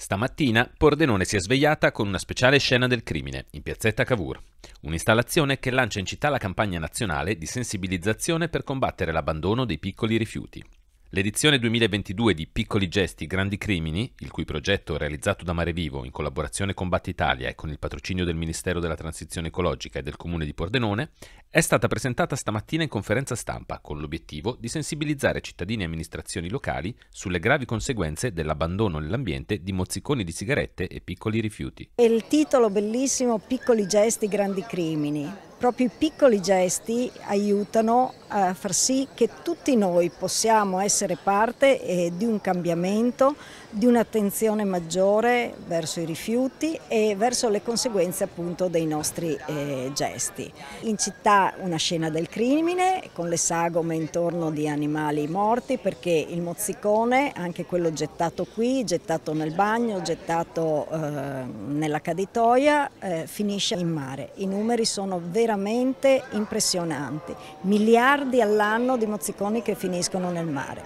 Stamattina Pordenone si è svegliata con una speciale scena del crimine in piazzetta Cavour, un'installazione che lancia in città la campagna nazionale di sensibilizzazione per combattere l'abbandono dei piccoli rifiuti. L'edizione 2022 di Piccoli Gesti, Grandi Crimini, il cui progetto realizzato da Mare Vivo in collaborazione con Batti Italia e con il patrocinio del Ministero della Transizione Ecologica e del Comune di Pordenone, è stata presentata stamattina in conferenza stampa con l'obiettivo di sensibilizzare cittadini e amministrazioni locali sulle gravi conseguenze dell'abbandono nell'ambiente di mozziconi di sigarette e piccoli rifiuti. E il titolo bellissimo Piccoli Gesti, Grandi Crimini. Proprio i piccoli gesti aiutano a far sì che tutti noi possiamo essere parte eh, di un cambiamento, di un'attenzione maggiore verso i rifiuti e verso le conseguenze appunto dei nostri eh, gesti. In città una scena del crimine con le sagome intorno di animali morti perché il mozzicone, anche quello gettato qui, gettato nel bagno, gettato eh, nella caditoia, eh, finisce in mare. I numeri sono veramente impressionanti. Miliardi miliardi all'anno di mozziconi che finiscono nel mare.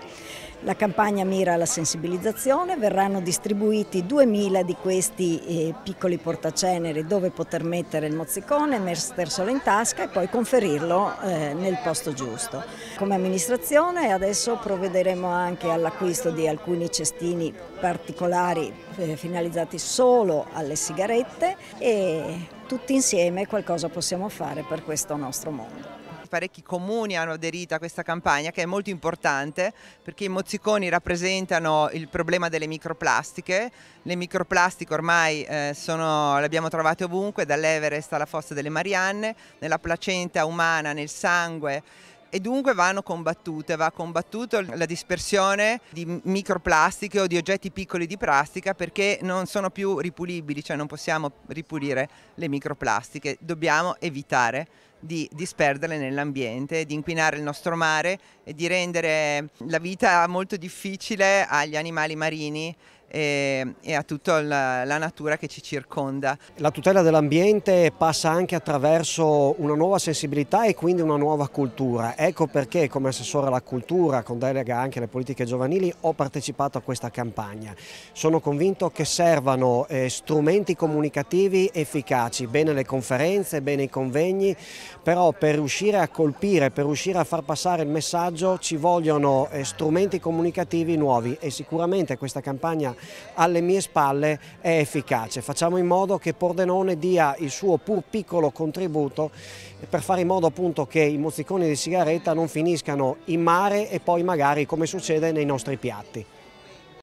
La campagna mira alla sensibilizzazione, verranno distribuiti 2.000 di questi eh, piccoli portaceneri dove poter mettere il mozzicone, metterselo in tasca e poi conferirlo eh, nel posto giusto. Come amministrazione adesso provvederemo anche all'acquisto di alcuni cestini particolari eh, finalizzati solo alle sigarette e tutti insieme qualcosa possiamo fare per questo nostro mondo. Parecchi comuni hanno aderito a questa campagna che è molto importante perché i mozziconi rappresentano il problema delle microplastiche. Le microplastiche ormai eh, sono, le abbiamo trovate ovunque, dall'Everest alla fossa delle Marianne, nella placenta umana, nel sangue e dunque vanno combattute, va combattuta la dispersione di microplastiche o di oggetti piccoli di plastica perché non sono più ripulibili, cioè non possiamo ripulire le microplastiche, dobbiamo evitare di disperderle nell'ambiente, di inquinare il nostro mare e di rendere la vita molto difficile agli animali marini ehm, e, a tutta la, natura che ci circonda. La tutela dell'ambiente passa anche attraverso una nuova sensibilità e quindi una nuova cultura. Ecco perché come assessore alla cultura, con delega anche alle politiche giovanili, ho partecipato a questa campagna. Sono convinto che servano eh, strumenti comunicativi efficaci, bene le conferenze, bene i convegni, però per riuscire a colpire, per riuscire a far passare il messaggio ci vogliono eh, strumenti comunicativi nuovi e sicuramente questa campagna alle mie spalle è efficace. Facciamo in modo che Pordenone dia il suo pur piccolo contributo per fare in modo appunto che i mozziconi di sigaretta non finiscano in mare e poi magari come succede nei nostri piatti.